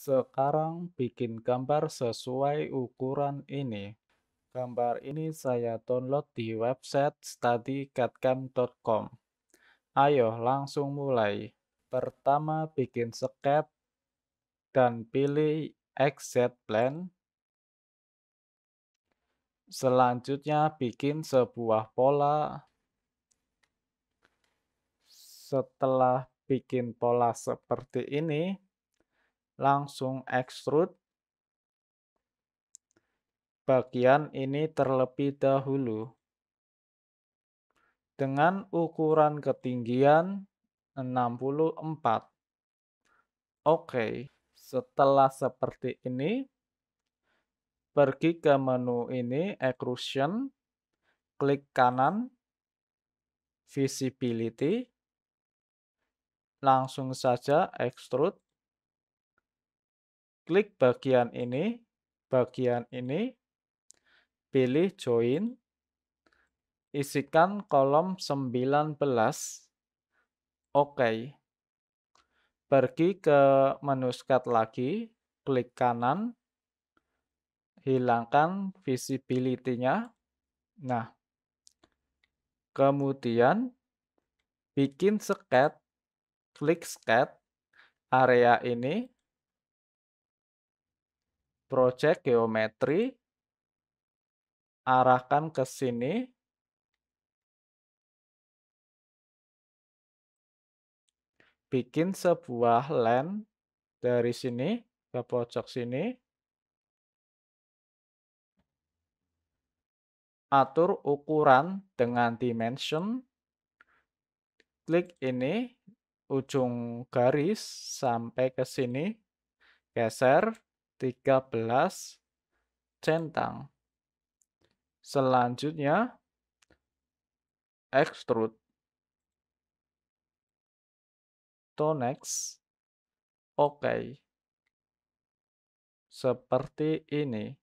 Sekarang bikin gambar sesuai ukuran ini. Gambar ini saya download di website studycadcam.com. Ayo langsung mulai. Pertama bikin sket dan pilih exit plan. Selanjutnya bikin sebuah pola. Setelah bikin pola seperti ini, langsung extrude bagian ini terlebih dahulu. Dengan ukuran ketinggian 64. Oke, setelah seperti ini, pergi ke menu ini, Extrusion, klik kanan, Visibility, langsung saja Extrude, Klik bagian ini, bagian ini, pilih join, isikan kolom 19, oke. Pergi ke menu skat lagi, klik kanan, hilangkan visibility-nya. Nah, kemudian bikin sket, klik sket area ini, project geometri arahkan ke sini bikin sebuah land dari sini ke pojok sini atur ukuran dengan dimension klik ini ujung garis sampai ke sini geser 13 centang. Selanjutnya, extrude. To next. Oke. Okay. Seperti ini.